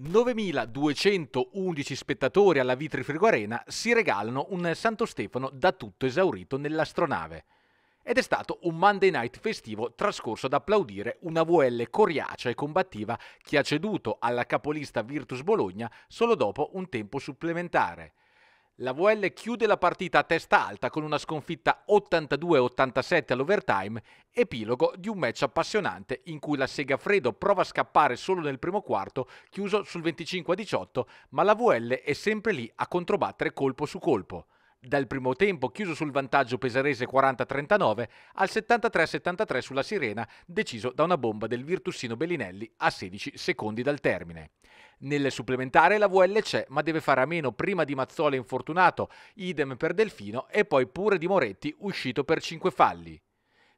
9.211 spettatori alla Vitri Frigo Arena si regalano un Santo Stefano da tutto esaurito nell'astronave. Ed è stato un Monday night festivo trascorso ad applaudire una VL coriacea e combattiva che ha ceduto alla capolista Virtus Bologna solo dopo un tempo supplementare. La VL chiude la partita a testa alta con una sconfitta 82-87 all'overtime, epilogo di un match appassionante in cui la Segafredo prova a scappare solo nel primo quarto, chiuso sul 25-18, ma la VL è sempre lì a controbattere colpo su colpo dal primo tempo, chiuso sul vantaggio pesarese 40-39, al 73-73 sulla sirena, deciso da una bomba del Virtussino Bellinelli a 16 secondi dal termine. Nel supplementare la VL c'è, ma deve fare a meno prima di Mazzola infortunato, idem per Delfino e poi pure di Moretti uscito per 5 falli.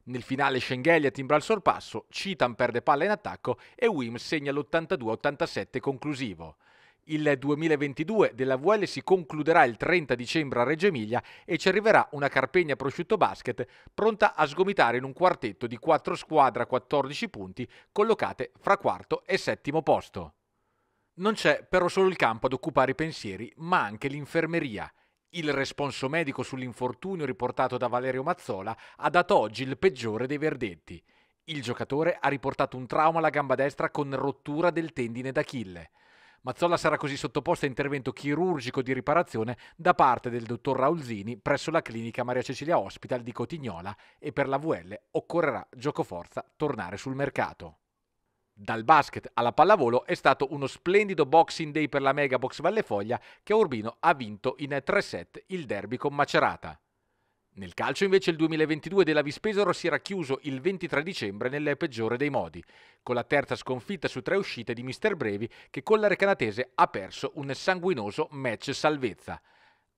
Nel finale Schengelia timbra il sorpasso, Citan perde palla in attacco e Wim segna l'82-87 conclusivo. Il 2022 della VL si concluderà il 30 dicembre a Reggio Emilia e ci arriverà una Carpegna Prosciutto Basket pronta a sgomitare in un quartetto di 4 squadre a 14 punti collocate fra quarto e settimo posto. Non c'è però solo il campo ad occupare i pensieri, ma anche l'infermeria. Il responso medico sull'infortunio riportato da Valerio Mazzola ha dato oggi il peggiore dei verdetti. Il giocatore ha riportato un trauma alla gamba destra con rottura del tendine d'Achille. Mazzolla sarà così sottoposta a intervento chirurgico di riparazione da parte del dottor Raulzini presso la clinica Maria Cecilia Hospital di Cotignola e per la VL occorrerà giocoforza tornare sul mercato. Dal basket alla pallavolo è stato uno splendido boxing day per la Megabox Valle Foglia che a Urbino ha vinto in 3 set il derby con Macerata. Nel calcio invece il 2022 della Vispesoro si era chiuso il 23 dicembre nel peggiore dei modi, con la terza sconfitta su tre uscite di Mister Brevi che con l'area canatese ha perso un sanguinoso match salvezza.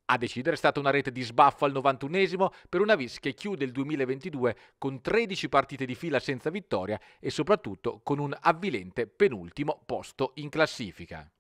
A decidere è stata una rete di sbaffo al 91 per una Vis che chiude il 2022 con 13 partite di fila senza vittoria e soprattutto con un avvilente penultimo posto in classifica.